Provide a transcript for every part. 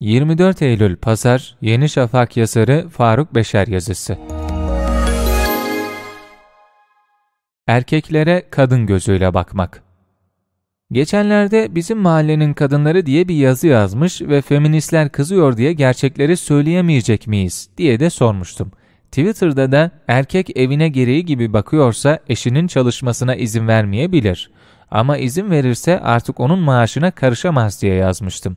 24 Eylül Pazar Yeni Şafak yazarı Faruk Beşer yazısı Erkeklere kadın gözüyle bakmak Geçenlerde bizim mahallenin kadınları diye bir yazı yazmış ve feministler kızıyor diye gerçekleri söyleyemeyecek miyiz diye de sormuştum. Twitter'da da erkek evine gereği gibi bakıyorsa eşinin çalışmasına izin vermeyebilir. Ama izin verirse artık onun maaşına karışamaz diye yazmıştım.''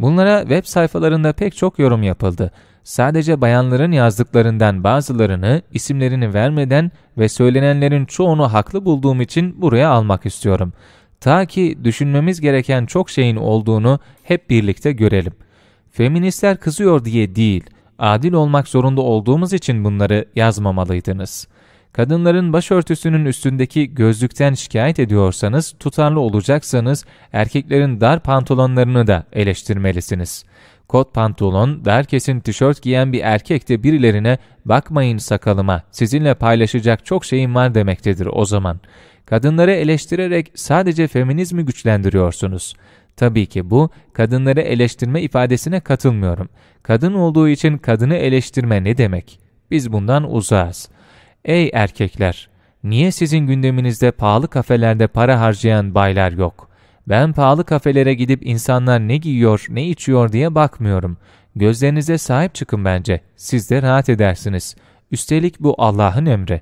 Bunlara web sayfalarında pek çok yorum yapıldı. Sadece bayanların yazdıklarından bazılarını isimlerini vermeden ve söylenenlerin çoğunu haklı bulduğum için buraya almak istiyorum. Ta ki düşünmemiz gereken çok şeyin olduğunu hep birlikte görelim. Feministler kızıyor diye değil, adil olmak zorunda olduğumuz için bunları yazmamalıydınız.'' kadınların başörtüsünün üstündeki gözlükten şikayet ediyorsanız, tutarlı olacaksanız erkeklerin dar pantolonlarını da eleştirmelisiniz. Kot pantolon, dar kesin tişört giyen bir erkek de birilerine bakmayın sakalıma, sizinle paylaşacak çok şeyim var demektedir o zaman. Kadınları eleştirerek sadece feminizmi güçlendiriyorsunuz. Tabii ki bu kadınları eleştirme ifadesine katılmıyorum. Kadın olduğu için kadını eleştirme ne demek? Biz bundan uzağız.'' Ey erkekler! Niye sizin gündeminizde pahalı kafelerde para harcayan baylar yok? Ben pahalı kafelere gidip insanlar ne giyiyor, ne içiyor diye bakmıyorum. Gözlerinize sahip çıkın bence. Siz de rahat edersiniz. Üstelik bu Allah'ın emri.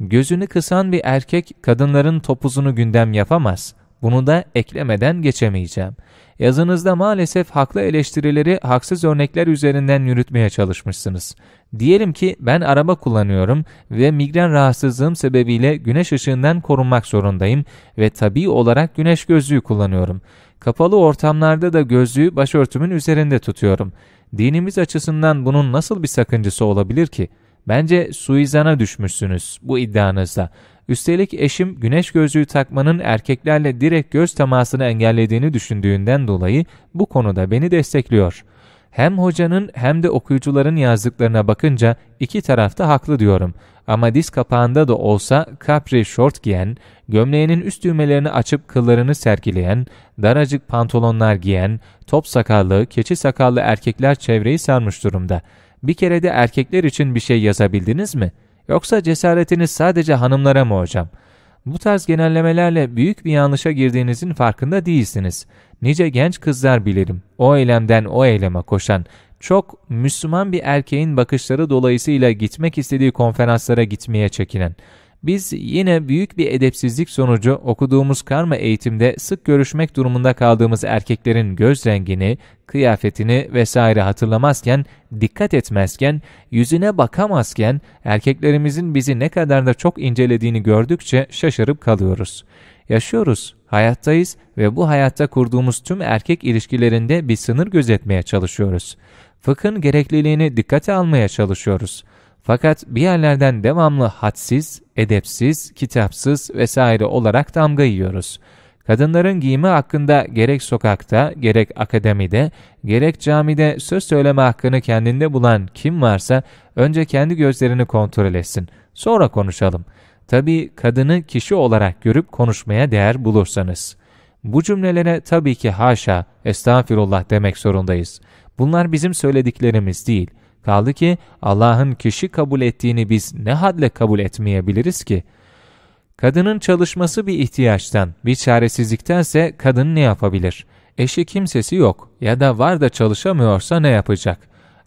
Gözünü kısan bir erkek kadınların topuzunu gündem yapamaz. Bunu da eklemeden geçemeyeceğim. Yazınızda maalesef haklı eleştirileri haksız örnekler üzerinden yürütmeye çalışmışsınız. Diyelim ki ben araba kullanıyorum ve migren rahatsızlığım sebebiyle güneş ışığından korunmak zorundayım ve tabi olarak güneş gözlüğü kullanıyorum. Kapalı ortamlarda da gözlüğü başörtümün üzerinde tutuyorum. Dinimiz açısından bunun nasıl bir sakıncası olabilir ki? Bence suizana düşmüşsünüz bu iddianızda. Üstelik eşim güneş gözlüğü takmanın erkeklerle direkt göz temasını engellediğini düşündüğünden dolayı bu konuda beni destekliyor. Hem hocanın hem de okuyucuların yazdıklarına bakınca iki tarafta haklı diyorum. Ama diz kapağında da olsa capri short giyen, gömleğinin üst düğmelerini açıp kıllarını sergileyen, daracık pantolonlar giyen, top sakallı, keçi sakallı erkekler çevreyi sarmış durumda. Bir kere de erkekler için bir şey yazabildiniz mi?'' Yoksa cesaretiniz sadece hanımlara mı hocam? Bu tarz genellemelerle büyük bir yanlışa girdiğinizin farkında değilsiniz. Nice genç kızlar bilirim. O eylemden o eyleme koşan, çok Müslüman bir erkeğin bakışları dolayısıyla gitmek istediği konferanslara gitmeye çekinen, biz yine büyük bir edepsizlik sonucu okuduğumuz karma eğitimde sık görüşmek durumunda kaldığımız erkeklerin göz rengini, kıyafetini vesaire hatırlamazken, dikkat etmezken, yüzüne bakamazken erkeklerimizin bizi ne kadar da çok incelediğini gördükçe şaşırıp kalıyoruz. Yaşıyoruz, hayattayız ve bu hayatta kurduğumuz tüm erkek ilişkilerinde bir sınır gözetmeye çalışıyoruz. Fıkhın gerekliliğini dikkate almaya çalışıyoruz.'' Fakat bir yerlerden devamlı hadsiz, edepsiz, kitapsız vesaire olarak damga yiyoruz. Kadınların giyimi hakkında gerek sokakta, gerek akademide, gerek camide söz söyleme hakkını kendinde bulan kim varsa önce kendi gözlerini kontrol etsin. Sonra konuşalım. Tabii kadını kişi olarak görüp konuşmaya değer bulursanız.'' Bu cümlelere tabii ki haşa, estağfirullah demek zorundayız. Bunlar bizim söylediklerimiz değil.'' Kaldı ki Allah'ın kişi kabul ettiğini biz ne hadle kabul etmeyebiliriz ki? Kadının çalışması bir ihtiyaçtan, bir çaresizliktense kadın ne yapabilir? Eşi kimsesi yok ya da var da çalışamıyorsa ne yapacak?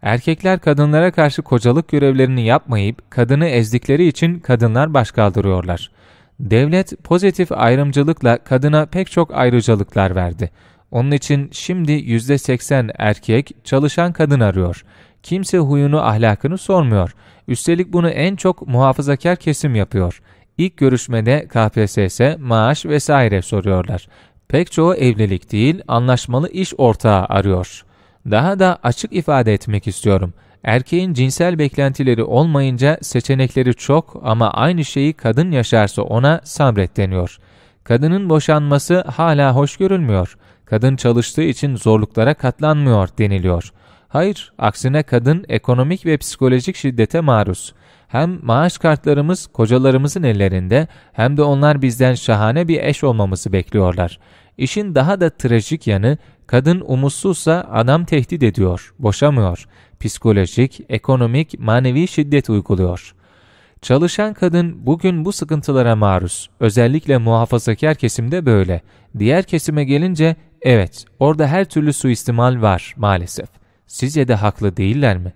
Erkekler kadınlara karşı kocalık görevlerini yapmayıp kadını ezdikleri için kadınlar baş kaldırıyorlar. Devlet pozitif ayrımcılıkla kadına pek çok ayrıcalıklar verdi. Onun için şimdi %80 erkek çalışan kadın arıyor. Kimse huyunu ahlakını sormuyor. Üstelik bunu en çok muhafazakar kesim yapıyor. İlk görüşmede KPSS, maaş vesaire soruyorlar. Pek çoğu evlilik değil, anlaşmalı iş ortağı arıyor. Daha da açık ifade etmek istiyorum. Erkeğin cinsel beklentileri olmayınca seçenekleri çok ama aynı şeyi kadın yaşarsa ona sabret deniyor. Kadının boşanması hala hoş görülmüyor kadın çalıştığı için zorluklara katlanmıyor deniliyor. Hayır, aksine kadın ekonomik ve psikolojik şiddete maruz. Hem maaş kartlarımız kocalarımızın ellerinde hem de onlar bizden şahane bir eş olmamızı bekliyorlar. İşin daha da trajik yanı kadın umutsuzsa adam tehdit ediyor, boşamıyor. Psikolojik, ekonomik, manevi şiddet uyguluyor. Çalışan kadın bugün bu sıkıntılara maruz. Özellikle muhafazakar kesimde böyle. Diğer kesime gelince Evet, orada her türlü suistimal var maalesef. Sizce de haklı değiller mi?